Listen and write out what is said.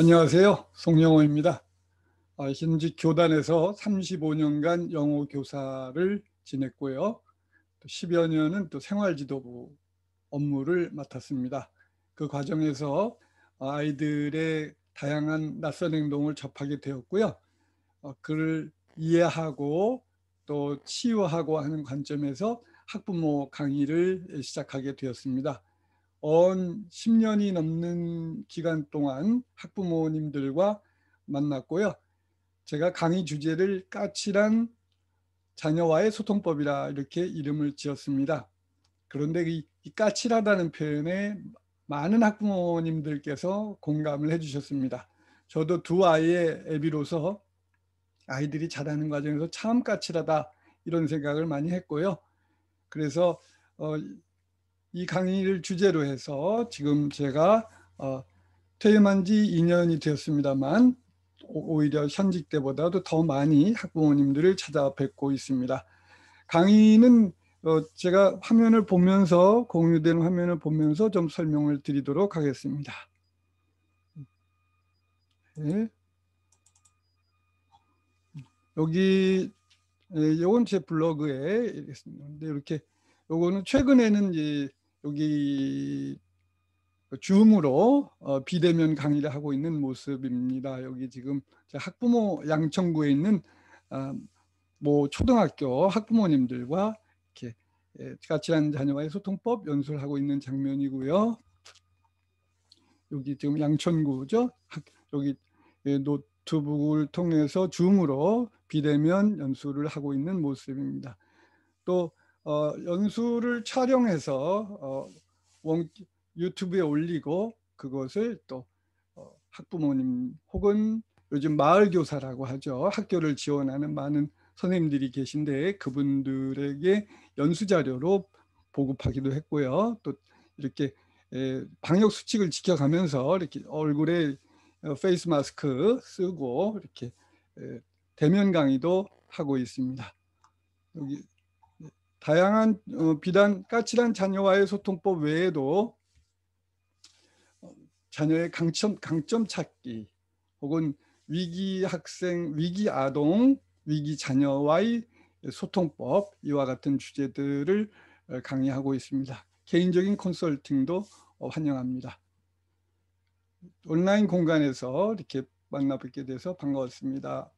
안녕하세요. 송영호입니다. 아, 현직 교단에서 35년간 영어 교사를 지냈고요. 10여 년은 또 생활지도부 업무를 맡았습니다. 그 과정에서 아이들의 다양한 낯선 행동을 접하게 되었고요. 어, 그를 이해하고 또 치유하고 하는 관점에서 학부모 강의를 시작하게 되었습니다. 언 10년이 넘는 기간 동안 학부모님들과 만났고요. 제가 강의 주제를 까칠한 자녀와의 소통법이라 이렇게 이름을 지었습니다. 그런데 이, 이 까칠하다는 표현에 많은 학부모님들께서 공감을 해주셨습니다. 저도 두 아이의 애비로서 아이들이 자라는 과정에서 참 까칠하다 이런 생각을 많이 했고요. 그래서 어, 이 강의를 주제로 해서 지금 제가 어, 퇴임한 지 2년이 되었습니다만 오히려 현직 때보다도 더 많이 학부모님들을 찾아뵙고 있습니다. 강의는 어, 제가 화면을 보면서 공유된 화면을 보면서 좀 설명을 드리도록 하겠습니다. 네. 여기 이건 예, 제 블로그에 이렇게 요거는 최근에는 이 여기 그 줌으로 어, 비대면 강의를 하고 있는 모습입니다. 여기 지금 학부모 양천구에 있는 뭐 초등학교 학부모님들과 이렇게 질환 예, 자녀와의 소통법 연수를 하고 있는 장면이고요. 여기 지금 양천구죠. 여기 예, 노트북을 통해서 줌으로 비대면 연수를 하고 있는 모습입니다. 또 어, 연수를 촬영해서 어, 원, 유튜브에 올리고 그것을 또 어, 학부모님 혹은 요즘 마을 교사라고 하죠. 학교를 지원하는 많은 선생님들이 계신데 그분들에게 연수 자료로 보급하기도 했고요. 또 이렇게 방역 수칙을 지켜가면서 이렇게 얼굴에 어, 페이스 마스크 쓰고 이렇게 대면 강의도 하고 있습니다. 여기 다양한 어, 비단 까칠한 자녀와의 소통법 외에도 자녀의 강점, 강점 찾기 혹은 위기 학생, 위기 아동, 위기 자녀와의 소통법 이와 같은 주제들을 어, 강의하고 있습니다. 개인적인 컨설팅도 어, 환영합니다. 온라인 공간에서 이렇게 만나뵙게 돼서 반가웠습니다.